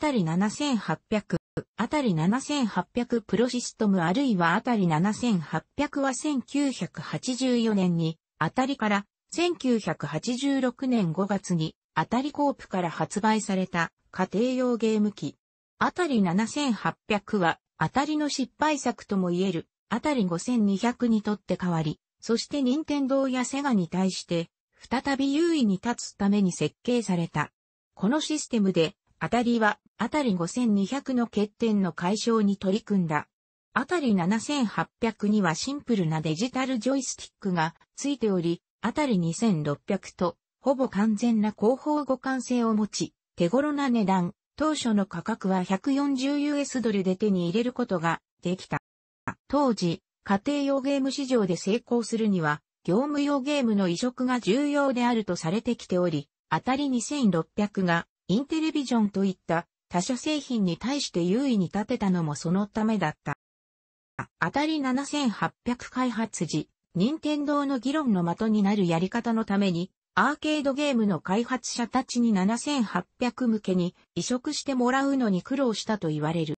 たり7800、あたり7800プロシストムあるいはあたり7800は1984年に、あたりから1986年5月に、あたりコープから発売された家庭用ゲーム機。あたり7800は、あたりの失敗作とも言える、あたり5200にとって変わり、そして任天堂やセガに対して、再び優位に立つために設計された。このシステムで、あたりは、あたり5200の欠点の解消に取り組んだ。あたり7800にはシンプルなデジタルジョイスティックがついており、あたり2600と、ほぼ完全な後方互換性を持ち、手頃な値段、当初の価格は 140US ドルで手に入れることができた。当時、家庭用ゲーム市場で成功するには、業務用ゲームの移植が重要であるとされてきており、あたり2600がインテレビジョンといった他社製品に対して優位に立てたのもそのためだった。当たり7800開発時、任天堂の議論の的になるやり方のために、アーケードゲームの開発者たちに7800向けに移植してもらうのに苦労したと言われる。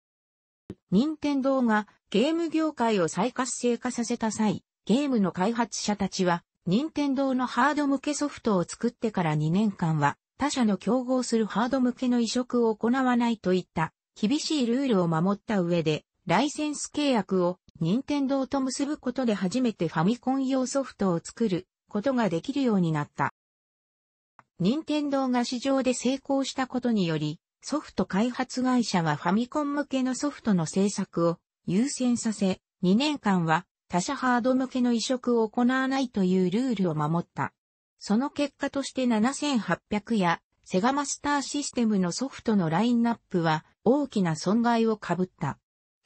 任天堂がゲーム業界を再活性化させた際、ゲームの開発者たちは、任天堂のハード向けソフトを作ってから2年間は、他社の競合するハード向けの移植を行わないといった厳しいルールを守った上で、ライセンス契約を任天堂と結ぶことで初めてファミコン用ソフトを作ることができるようになった。任天堂が市場で成功したことにより、ソフト開発会社はファミコン向けのソフトの制作を優先させ、2年間は他社ハード向けの移植を行わないというルールを守った。その結果として7800やセガマスターシステムのソフトのラインナップは大きな損害を被った。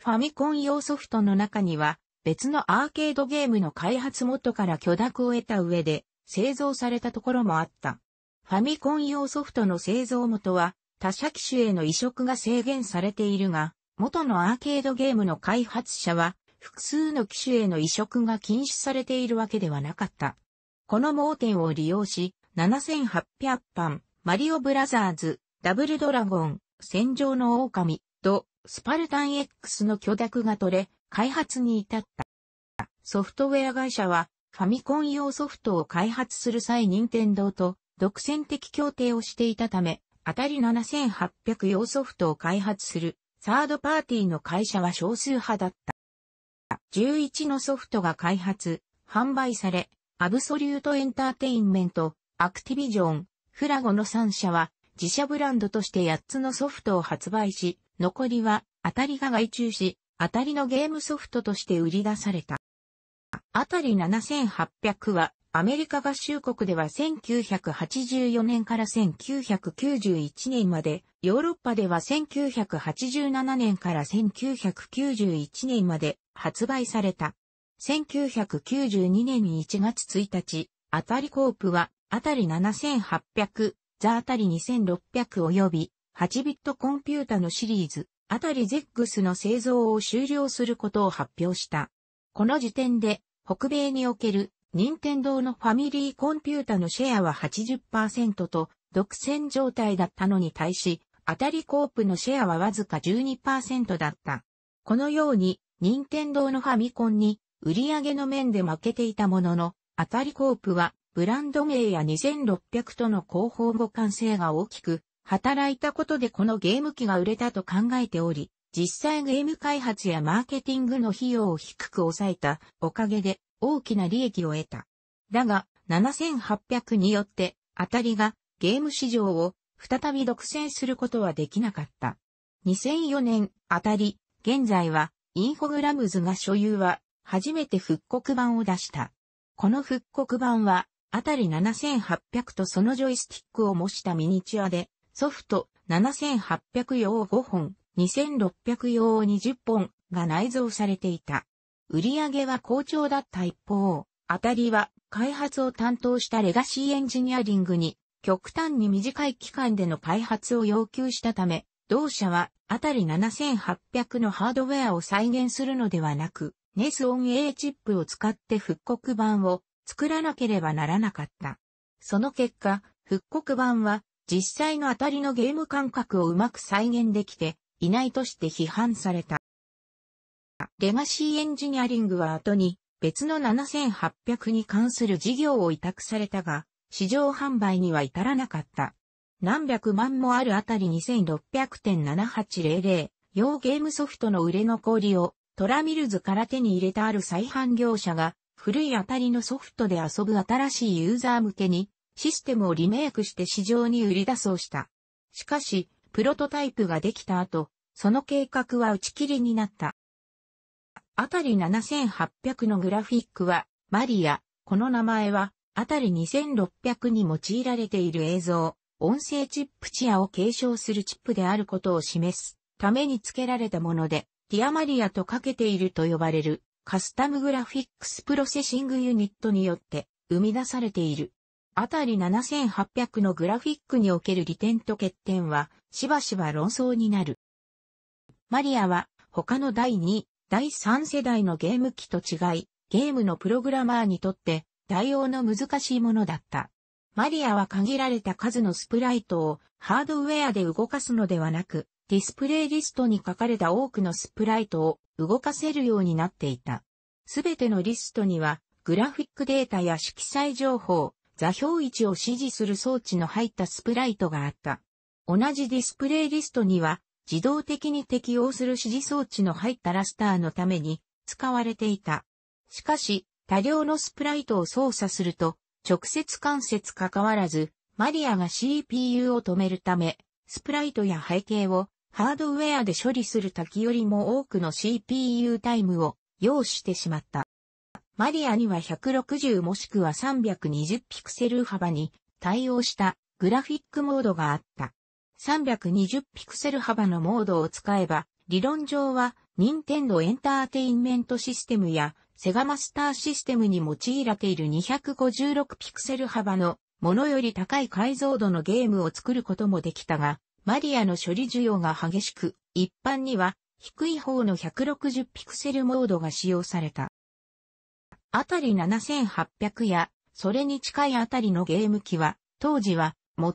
ファミコン用ソフトの中には別のアーケードゲームの開発元から許諾を得た上で製造されたところもあった。ファミコン用ソフトの製造元は他社機種への移植が制限されているが、元のアーケードゲームの開発者は複数の機種への移植が禁止されているわけではなかった。この盲点を利用し、7800版、マリオブラザーズ、ダブルドラゴン、戦場の狼、と、スパルタン X の許諾が取れ、開発に至った。ソフトウェア会社は、ファミコン用ソフトを開発する際任天堂と独占的協定をしていたため、当たり7800用ソフトを開発するサードパーティーの会社は少数派だった。11のソフトが開発、販売され、アブソリュートエンターテインメント、アクティビジョン、フラゴの3社は自社ブランドとして8つのソフトを発売し、残りは当たりが外注し、当たりのゲームソフトとして売り出された。あたり7800はアメリカ合衆国では1984年から1991年まで、ヨーロッパでは1987年から1991年まで発売された。1992年1月1日、あたりコープは、あたり7800、ザあたり2600及び、8ビットコンピュータのシリーズ、あたりゼックスの製造を終了することを発表した。この時点で、北米における、任天堂のファミリーコンピュータのシェアは80%と、独占状態だったのに対し、当たりコープのシェアはわずか12%だった。このように、任天堂のファミコンに売上の面で負けていたものの、アタリコープはブランド名や2600との広報互換性が大きく、働いたことでこのゲーム機が売れたと考えており、実際ゲーム開発やマーケティングの費用を低く抑えたおかげで大きな利益を得た。だが、7800によって当たりがゲーム市場を再び独占することはできなかった。2004年当たり、現在はインフォグラムズが所有は初めて復刻版を出した。この復刻版は、あたり7800とそのジョイスティックを模したミニチュアで、ソフト7800用5本、2600用20本が内蔵されていた。売り上げは好調だった一方、あたりは開発を担当したレガシーエンジニアリングに極端に短い期間での開発を要求したため、同社はあたり7800のハードウェアを再現するのではなく、ネスオン A チップを使って復刻版を作らなければならなかった。その結果、復刻版は実際の当たりのゲーム感覚をうまく再現できていないとして批判された。レガシーエンジニアリングは後に別の7800に関する事業を委託されたが、市場販売には至らなかった。何百万もあるあたり2600.7800用ゲームソフトの売れ残りをトラミルズから手に入れたある再販業者が、古いあたりのソフトで遊ぶ新しいユーザー向けに、システムをリメイクして市場に売り出そうした。しかし、プロトタイプができた後、その計画は打ち切りになった。あたり7800のグラフィックは、マリア、この名前は、あたり2600に用いられている映像、音声チップチアを継承するチップであることを示すために付けられたもので、ティアマリアとかけていると呼ばれるカスタムグラフィックスプロセッシングユニットによって生み出されている。あたり7800のグラフィックにおける利点と欠点はしばしば論争になる。マリアは他の第2、第3世代のゲーム機と違い、ゲームのプログラマーにとって対応の難しいものだった。マリアは限られた数のスプライトをハードウェアで動かすのではなく、ディスプレイリストに書かれた多くのスプライトを動かせるようになっていた。すべてのリストには、グラフィックデータや色彩情報、座標位置を指示する装置の入ったスプライトがあった。同じディスプレイリストには、自動的に適用する指示装置の入ったラスターのために使われていた。しかし、多量のスプライトを操作すると、直接関節関わらず、マリアが CPU を止めるため、スプライトや背景をハードウェアで処理する滝よりも多くの CPU タイムを要してしまった。マリアには160もしくは320ピクセル幅に対応したグラフィックモードがあった。320ピクセル幅のモードを使えば、理論上は、任天堂エンターテインメントシステムや、セガマスターシステムに用いられている256ピクセル幅のものより高い解像度のゲームを作ることもできたが、マリアの処理需要が激しく、一般には低い方の160ピクセルモードが使用された。あたり7800や、それに近いあたりのゲーム機は、当時は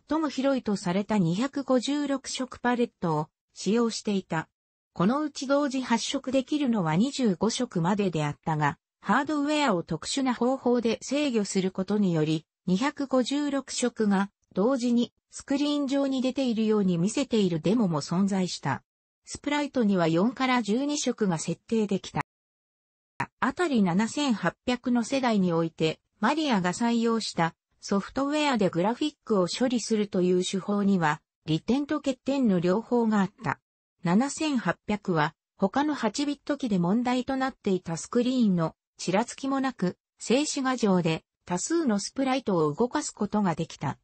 最も広いとされた256色パレットを使用していた。このうち同時発色できるのは25色までであったが、ハードウェアを特殊な方法で制御することにより、256色が同時にスクリーン上に出ているように見せているデモも存在した。スプライトには4から12色が設定できた。あたり7800の世代において、マリアが採用したソフトウェアでグラフィックを処理するという手法には、利点と欠点の両方があった。7800は他の8ビット機で問題となっていたスクリーンのちらつきもなく、静止画上で多数のスプライトを動かすことができた。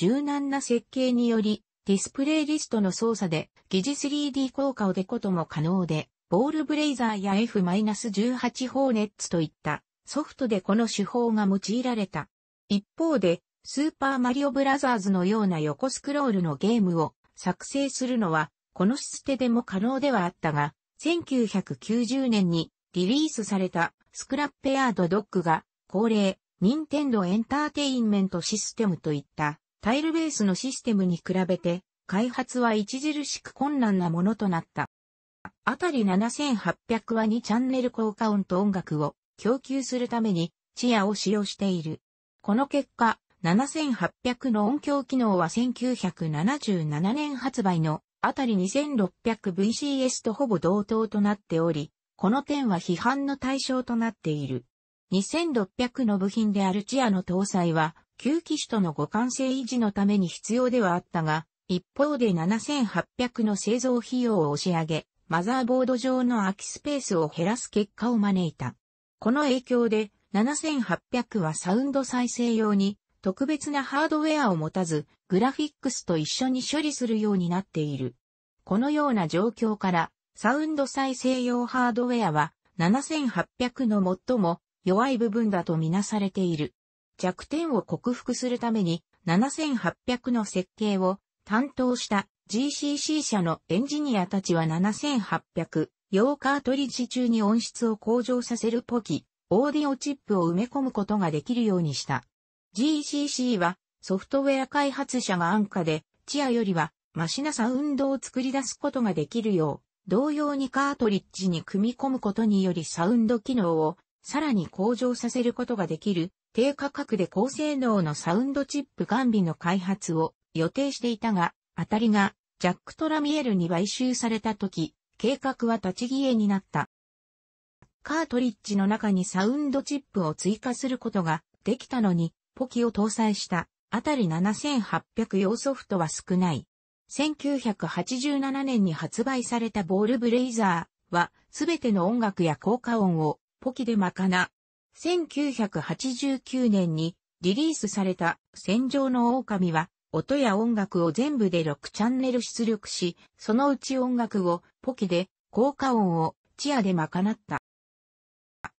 柔軟な設計により、ディスプレイリストの操作で疑似 3D 効果を出ことも可能で、ボールブレイザーや F-18 ホーネッツといったソフトでこの手法が用いられた。一方で、スーパーマリオブラザーズのような横スクロールのゲームを作成するのは、このシステでも可能ではあったが、1990年にリリースされたスクラッペアードドッグが恒例、ニンテンドエンターテインメントシステムといったタイルベースのシステムに比べて、開発は著しく困難なものとなった。あたり7800は2チャンネル効果音と音楽を供給するために、チアを使用している。この結果、7800の音響機能は1977年発売のあたり 2600VCS とほぼ同等となっており、この点は批判の対象となっている。2600の部品であるチアの搭載は旧機種との互換性維持のために必要ではあったが、一方で7800の製造費用を押し上げ、マザーボード上の空きスペースを減らす結果を招いた。この影響で、7800はサウンド再生用に特別なハードウェアを持たず、グラフィックスと一緒に処理するようになっている。このような状況から、サウンド再生用ハードウェアは7800の最も弱い部分だとみなされている。弱点を克服するために7800の設計を担当した GCC 社のエンジニアたちは7800用カートリッジ中に音質を向上させるポキ、オーディオチップを埋め込むことができるようにした。GCC はソフトウェア開発者が安価で、チアよりはマシなサウンドを作り出すことができるよう、同様にカートリッジに組み込むことによりサウンド機能をさらに向上させることができる低価格で高性能のサウンドチップガンビの開発を予定していたが、当たりがジャック・トラミエルに買収された時、計画は立ち消えになった。カートリッジの中にサウンドチップを追加することができたのに、ポキを搭載したあたり7800用ソフトは少ない。1987年に発売されたボールブレイザーは、すべての音楽や効果音をポキで賄1989年にリリースされた戦場の狼は音や音楽を全部で6チャンネル出力し、そのうち音楽をポキで、効果音をチアで賄った。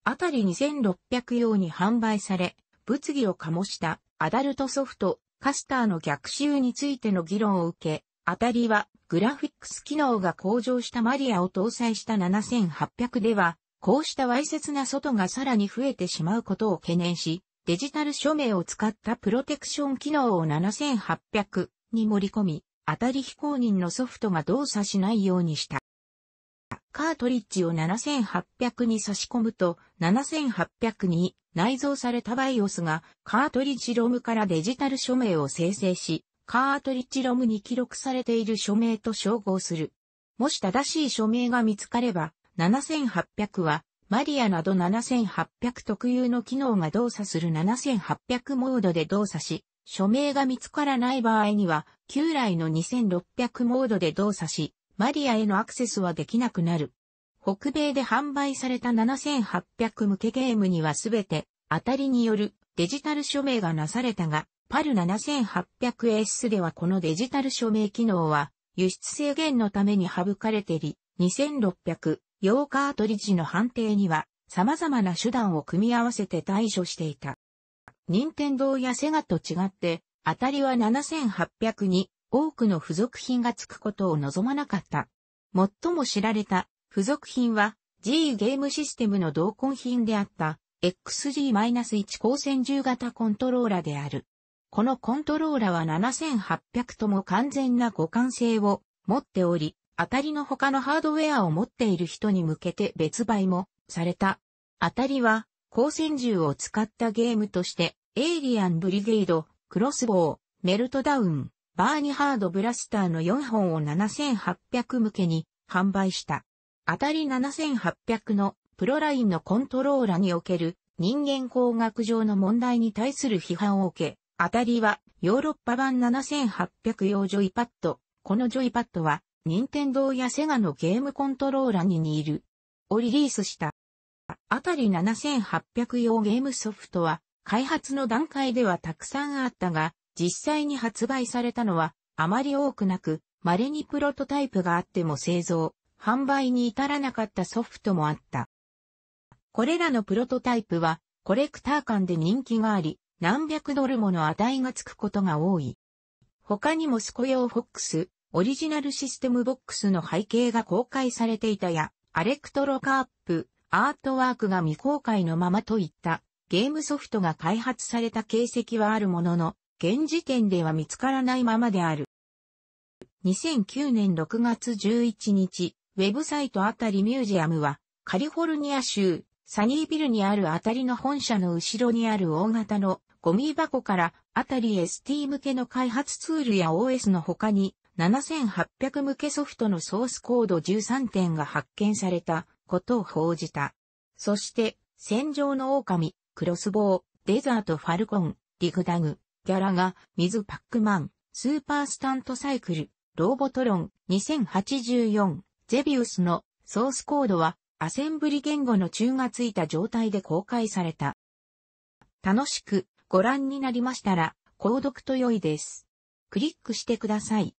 あたり2600用に販売され、物議を醸したアダルトソフトカスターの逆襲についての議論を受け、あたりはグラフィックス機能が向上したマリアを搭載した7800ではこうしたわいせつな外がさらに増えてしまうことを懸念し、デジタル署名を使ったプロテクション機能を7800に盛り込み、当たり非公認のソフトが動作しないようにした。カートリッジを7800に差し込むと、7800に内蔵されたバイオスがカートリッジロムからデジタル署名を生成し、カートリッジロムに記録されている署名と照合する。もし正しい署名が見つかれば、7800は、マリアなど7800特有の機能が動作する7800モードで動作し、署名が見つからない場合には、旧来の2600モードで動作し、マリアへのアクセスはできなくなる。北米で販売された7800向けゲームにはすべて、当たりによるデジタル署名がなされたが、パル 7800S ではこのデジタル署名機能は、輸出制限のために省かれてり、2600、ヨーカートリッジの判定には様々な手段を組み合わせて対処していた。任天堂やセガと違って、当たりは7800に多くの付属品が付くことを望まなかった。最も知られた付属品は G ゲームシステムの同梱品であった XG-1 光線銃型コントローラである。このコントローラは7800とも完全な互換性を持っており、当たりの他のハードウェアを持っている人に向けて別売もされた。当たりは、光線銃を使ったゲームとして、エイリアンブリゲイド、クロスボウ、メルトダウン、バーニハードブラスターの4本を7800向けに販売した。当たり7800のプロラインのコントローラにおける人間工学上の問題に対する批判を受け、当たりはヨーロッパ版7800用ジョイパッド。このジョイパッドは任天堂やセガのゲームコントローラに似る、をリリースした。あたり7800用ゲームソフトは、開発の段階ではたくさんあったが、実際に発売されたのは、あまり多くなく、稀にプロトタイプがあっても製造、販売に至らなかったソフトもあった。これらのプロトタイプは、コレクター間で人気があり、何百ドルもの値がつくことが多い。他にもスコヨーフォックス、オリジナルシステムボックスの背景が公開されていたや、アレクトロカープ、アートワークが未公開のままといったゲームソフトが開発された形跡はあるものの、現時点では見つからないままである。2009年6月11日、ウェブサイトあたりミュージアムは、カリフォルニア州、サニービルにあるあたりの本社の後ろにある大型のゴミ箱からあたり ST 向けの開発ツールや OS の他に7800向けソフトのソースコード13点が発見されたことを報じた。そして、戦場の狼、クロスボウ、デザートファルコン、リグダグ、ギャラが、ミズパックマン、スーパースタントサイクル、ローボトロン、2084、ゼビウスのソースコードは、アセンブリ言語の中がついた状態で公開された。楽しくご覧になりましたら、購読と良いです。クリックしてください。